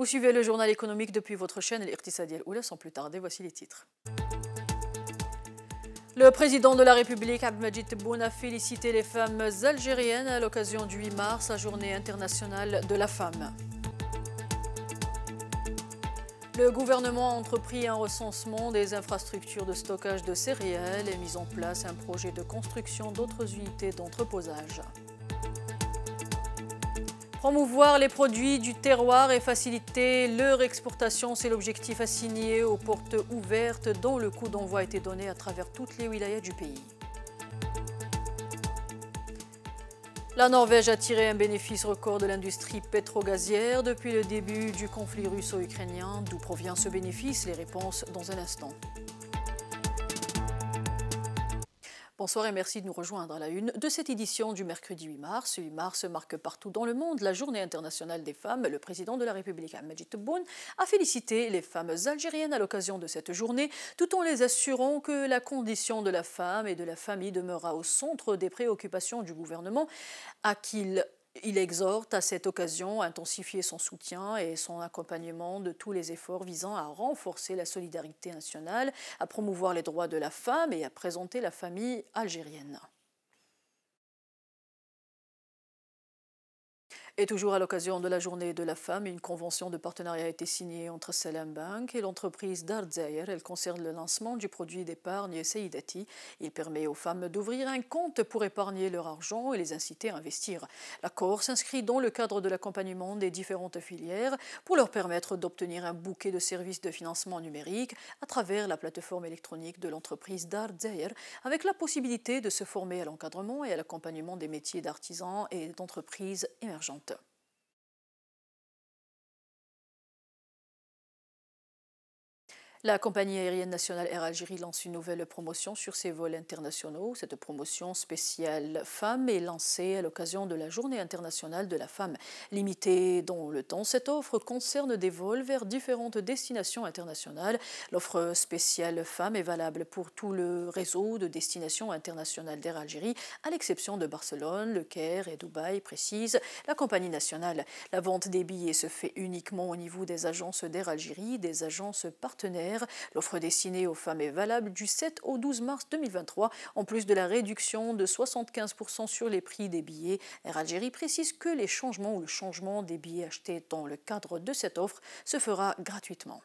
Vous suivez le journal économique depuis votre chaîne l'Irtisadiel. oula Sans plus tarder, voici les titres. Le président de la République, Abdelmajid Tebboune, a félicité les femmes algériennes à l'occasion du 8 mars, la journée internationale de la femme. Le gouvernement a entrepris un recensement des infrastructures de stockage de céréales et mis en place un projet de construction d'autres unités d'entreposage. Promouvoir les produits du terroir et faciliter leur exportation, c'est l'objectif assigné aux portes ouvertes dont le coup d'envoi a été donné à travers toutes les wilayas du pays. La Norvège a tiré un bénéfice record de l'industrie pétrogazière depuis le début du conflit russo-ukrainien. D'où provient ce bénéfice Les réponses dans un instant. Bonsoir et merci de nous rejoindre à la une de cette édition du mercredi 8 mars. 8 mars marque partout dans le monde la journée internationale des femmes. Le président de la République, Ahmed Boun, a félicité les femmes algériennes à l'occasion de cette journée, tout en les assurant que la condition de la femme et de la famille demeurera au centre des préoccupations du gouvernement, à qu'il il exhorte à cette occasion à intensifier son soutien et son accompagnement de tous les efforts visant à renforcer la solidarité nationale, à promouvoir les droits de la femme et à présenter la famille algérienne. Et toujours à l'occasion de la journée de la femme, une convention de partenariat a été signée entre Salem Bank et l'entreprise Darzayer. Elle concerne le lancement du produit d'épargne Seidati. Il permet aux femmes d'ouvrir un compte pour épargner leur argent et les inciter à investir. L'accord s'inscrit dans le cadre de l'accompagnement des différentes filières pour leur permettre d'obtenir un bouquet de services de financement numérique à travers la plateforme électronique de l'entreprise Darzayer, avec la possibilité de se former à l'encadrement et à l'accompagnement des métiers d'artisans et d'entreprises émergentes. La compagnie aérienne nationale Air Algérie lance une nouvelle promotion sur ses vols internationaux. Cette promotion spéciale femme est lancée à l'occasion de la Journée internationale de la femme. Limitée dans le temps, cette offre concerne des vols vers différentes destinations internationales. L'offre spéciale femme est valable pour tout le réseau de destinations internationales d'Air Algérie, à l'exception de Barcelone, Le Caire et Dubaï, précise la compagnie nationale. La vente des billets se fait uniquement au niveau des agences d'Air Algérie, des agences partenaires L'offre destinée aux femmes est valable du 7 au 12 mars 2023, en plus de la réduction de 75% sur les prix des billets. Air Algérie précise que les changements ou le changement des billets achetés dans le cadre de cette offre se fera gratuitement.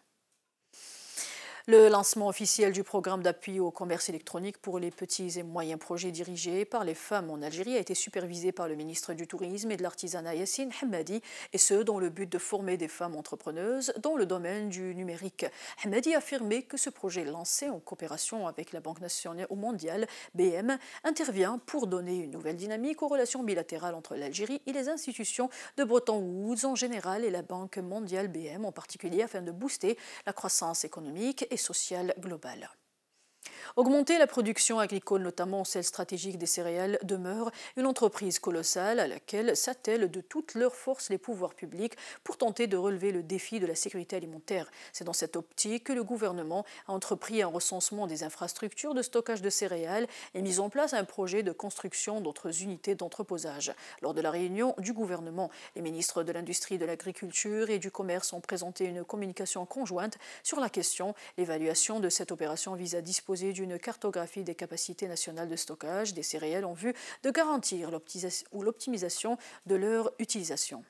Le lancement officiel du programme d'appui au commerce électronique pour les petits et moyens projets dirigés par les femmes en Algérie a été supervisé par le ministre du Tourisme et de l'Artisanat Yassine Hamadi, et ce, dans le but de former des femmes entrepreneuses dans le domaine du numérique. Hamadi a affirmé que ce projet lancé en coopération avec la Banque nationale mondiale, BM, intervient pour donner une nouvelle dynamique aux relations bilatérales entre l'Algérie et les institutions de Bretton Woods en général et la Banque mondiale BM en particulier afin de booster la croissance économique et sociale globale. Augmenter la production agricole, notamment celle stratégique des céréales, demeure une entreprise colossale à laquelle s'attellent de toutes leurs forces les pouvoirs publics pour tenter de relever le défi de la sécurité alimentaire. C'est dans cette optique que le gouvernement a entrepris un recensement des infrastructures de stockage de céréales et mis en place un projet de construction d'autres unités d'entreposage. Lors de la réunion du gouvernement, les ministres de l'Industrie, de l'Agriculture et du Commerce ont présenté une communication conjointe sur la question. L'évaluation de cette opération vise à disposer d'une cartographie des capacités nationales de stockage des céréales en vue de garantir l'optimisation de leur utilisation.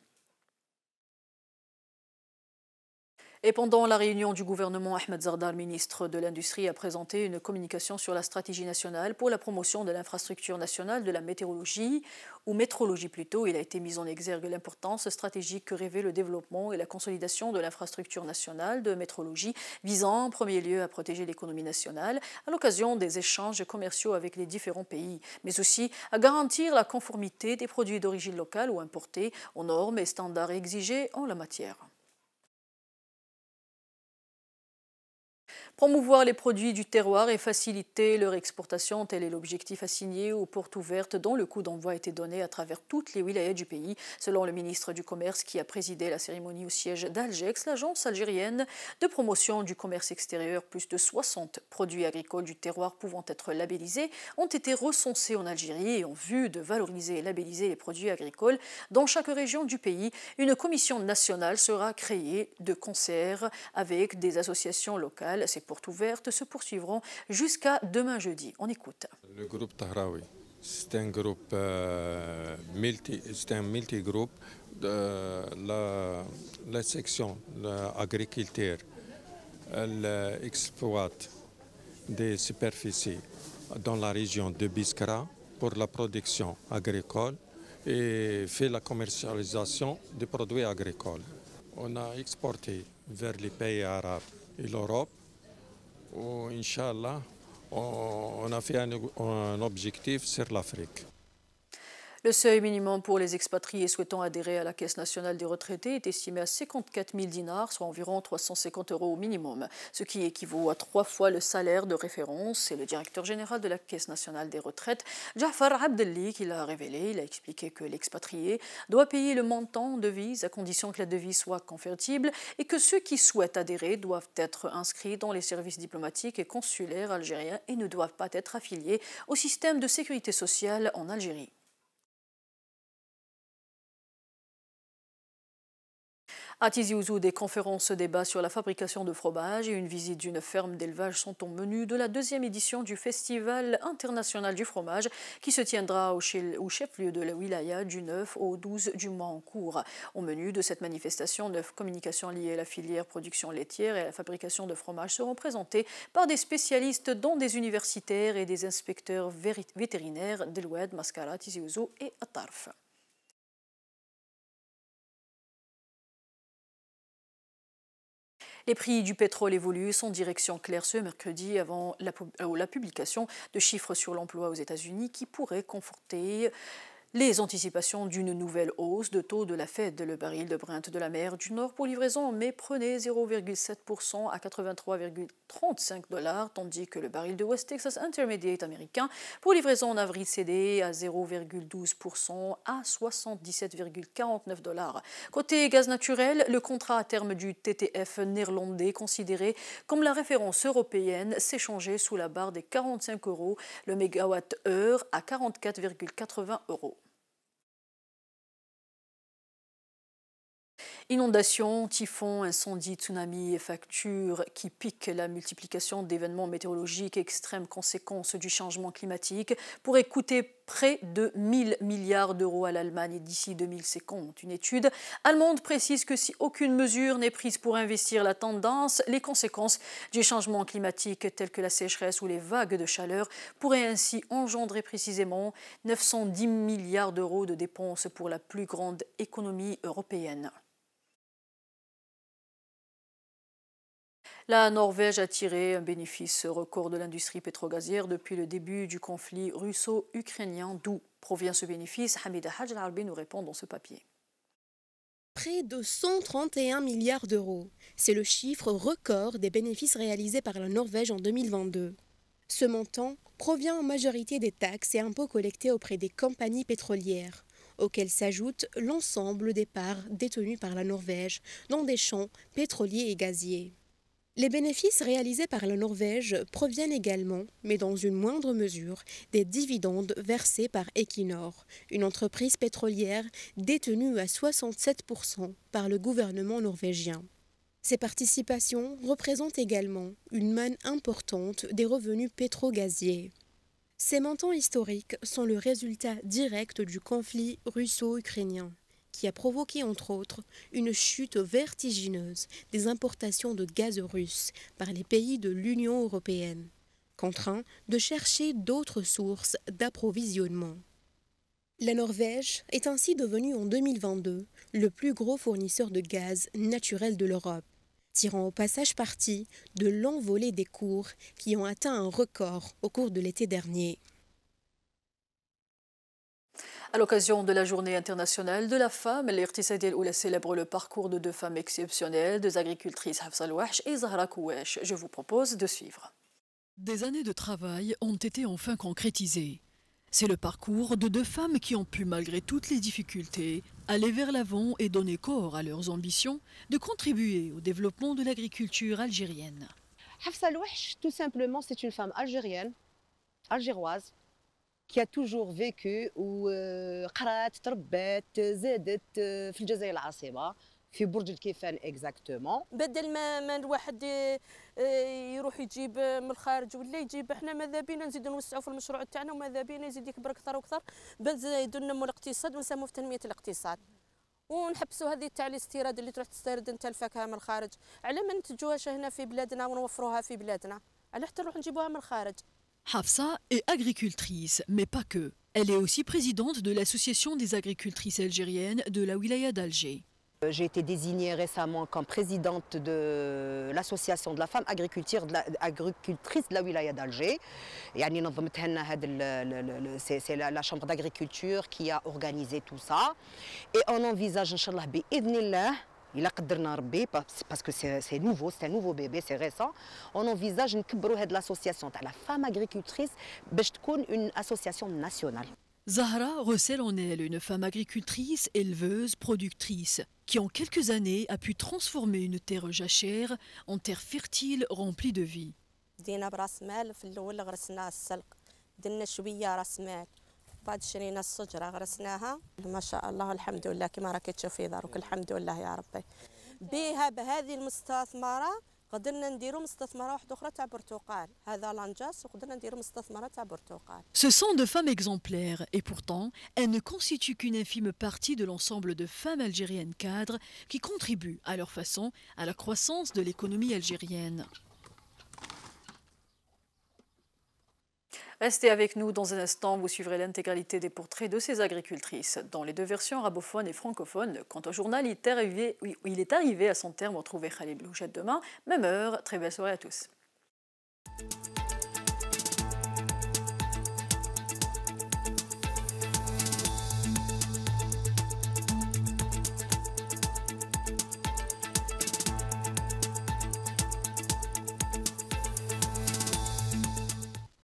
Et pendant la réunion du gouvernement, Ahmed Zardar, ministre de l'Industrie, a présenté une communication sur la stratégie nationale pour la promotion de l'infrastructure nationale de la météorologie, ou métrologie plutôt. Il a été mis en exergue l'importance stratégique que rêvait le développement et la consolidation de l'infrastructure nationale de métrologie, visant en premier lieu à protéger l'économie nationale à l'occasion des échanges commerciaux avec les différents pays, mais aussi à garantir la conformité des produits d'origine locale ou importés aux normes et standards exigés en la matière. Promouvoir les produits du terroir et faciliter leur exportation, tel est l'objectif assigné aux portes ouvertes dont le coup d'envoi a été donné à travers toutes les wilayas du pays. Selon le ministre du Commerce qui a présidé la cérémonie au siège d'Algex, l'agence algérienne de promotion du commerce extérieur, plus de 60 produits agricoles du terroir pouvant être labellisés, ont été recensés en Algérie et en vue de valoriser et labelliser les produits agricoles dans chaque région du pays. Une commission nationale sera créée de concert avec des associations locales portes ouvertes se poursuivront jusqu'à demain jeudi. On écoute. Le groupe Tahraoui, c'est un groupe euh, multi, c'est un la, section agriculture, elle euh, exploite des superficies dans la région de Biskra pour la production agricole et fait la commercialisation des produits agricoles. On a exporté vers les pays arabes et l'Europe où, inshallah on a fait un, un objectif sur l'Afrique. Le seuil minimum pour les expatriés souhaitant adhérer à la Caisse nationale des retraités est estimé à 54 000 dinars, soit environ 350 euros au minimum, ce qui équivaut à trois fois le salaire de référence. C'est le directeur général de la Caisse nationale des retraites, Jafar Abdelli, qui l'a révélé. Il a expliqué que l'expatrié doit payer le montant en devise à condition que la devise soit convertible et que ceux qui souhaitent adhérer doivent être inscrits dans les services diplomatiques et consulaires algériens et ne doivent pas être affiliés au système de sécurité sociale en Algérie. À Tizi des conférences débats sur la fabrication de fromage et une visite d'une ferme d'élevage sont au menu de la deuxième édition du Festival international du fromage qui se tiendra au, chef-lieu de la wilaya du 9 au 12 du mois en cours. Au menu de cette manifestation, neuf communications liées à la filière production laitière et à la fabrication de fromage seront présentées par des spécialistes dont des universitaires et des inspecteurs vétérinaires d'Eloued, Mascara, Tizi et Atarf. Les prix du pétrole évoluent, sans direction claire ce mercredi avant la euh, publication de chiffres sur l'emploi aux États-Unis qui pourraient conforter les anticipations d'une nouvelle hausse de taux de la Fed, le baril de Brent de la mer du Nord pour livraison en mai prenait 0,7% à 83,35 dollars, tandis que le baril de West Texas Intermediate américain pour livraison en avril cédé à 0,12% à 77,49 dollars. Côté gaz naturel, le contrat à terme du TTF néerlandais, considéré comme la référence européenne, s'échangeait sous la barre des 45 euros le mégawatt-heure à 44,80 euros. Inondations, typhons, incendies, tsunamis et factures qui piquent la multiplication d'événements météorologiques extrêmes conséquences du changement climatique pourraient coûter près de 1000 milliards d'euros à l'Allemagne d'ici 2050. Une étude allemande précise que si aucune mesure n'est prise pour investir la tendance, les conséquences du changement climatique telles que la sécheresse ou les vagues de chaleur pourraient ainsi engendrer précisément 910 milliards d'euros de dépenses pour la plus grande économie européenne. La Norvège a tiré un bénéfice record de l'industrie pétrogazière depuis le début du conflit russo-ukrainien, d'où provient ce bénéfice. Hamida Hajj albi nous répond dans ce papier. Près de 131 milliards d'euros, c'est le chiffre record des bénéfices réalisés par la Norvège en 2022. Ce montant provient en majorité des taxes et impôts collectés auprès des compagnies pétrolières, auxquelles s'ajoute l'ensemble des parts détenues par la Norvège dans des champs pétroliers et gaziers. Les bénéfices réalisés par la Norvège proviennent également, mais dans une moindre mesure, des dividendes versés par Equinor, une entreprise pétrolière détenue à 67% par le gouvernement norvégien. Ces participations représentent également une manne importante des revenus pétro-gaziers. Ces montants historiques sont le résultat direct du conflit russo-ukrainien qui a provoqué entre autres une chute vertigineuse des importations de gaz russe par les pays de l'Union européenne, contraints de chercher d'autres sources d'approvisionnement. La Norvège est ainsi devenue en 2022 le plus gros fournisseur de gaz naturel de l'Europe, tirant au passage parti de l'envolée des cours qui ont atteint un record au cours de l'été dernier. À l'occasion de la Journée internationale de la femme, ou Oula célèbre le parcours de deux femmes exceptionnelles, deux agricultrices Hafsa et Zahra Kouesh. Je vous propose de suivre. Des années de travail ont été enfin concrétisées. C'est le parcours de deux femmes qui ont pu, malgré toutes les difficultés, aller vers l'avant et donner corps à leurs ambitions de contribuer au développement de l'agriculture algérienne. Hafsa tout simplement, c'est une femme algérienne, algéroise, كي توجور فيكو وقرات آه، تربات زادت آه، في الجزائر العاصمه في برج الكيفان اكزاكتومون بدل ما ما الواحد آه، يروح يجيب من الخارج ولا يجيب احنا ماذا بينا نزيد نوسعوا في المشروع تاعنا وماذا بينا يزيد يكبر اكثر واكثر بنزيدو ننمو الاقتصاد ونساهموا في تنميه الاقتصاد ونحبسوا هذه تاع الاستيراد اللي تروح تستيرد انت الفاكهه من الخارج على ما ننتجوهاش هنا في بلادنا ونوفروها في بلادنا على حتى نروح نجيبوها من الخارج Hafsa est agricultrice, mais pas que. Elle est aussi présidente de l'Association des agricultrices algériennes de la wilaya d'Alger. Euh, j'ai été désignée récemment comme présidente de l'association de la femme agricultrice de la, agricultrice de la wilaya d'Alger. Euh, c'est la, chambre d'agriculture qui a organisé tout ça. Et on envisage, Inch'Allah, il a parce que c'est nouveau, c'est un nouveau bébé, c'est récent. On envisage une de l'association la femme agricultrice, une association nationale. Zahra recèle en elle une femme agricultrice, éleveuse, productrice, qui en quelques années a pu transformer une terre jachère en terre fertile remplie de vie. بعد شرينا الشجره غرسناها ما شاء الله الحمد لله كما راكي تشوفي دروك الحمد لله يا ربي بها بهذه المستثمره قدرنا نديروا مستثمره واحده اخرى تاع برتقال هذا لانجاس وقدرنا نديروا مستثمره تاع برتقال Ce sont de femmes exemplaires et pourtant elles ne constituent qu'une infime partie de l'ensemble de femmes algériennes cadres qui contribuent à leur façon à la croissance de l'économie algérienne. Restez avec nous dans un instant, vous suivrez l'intégralité des portraits de ces agricultrices dans les deux versions arabophones et francophones. Quant au journal, il est arrivé, à son terme. Retrouvez les Blouchette demain, même heure. Très belle soirée à tous.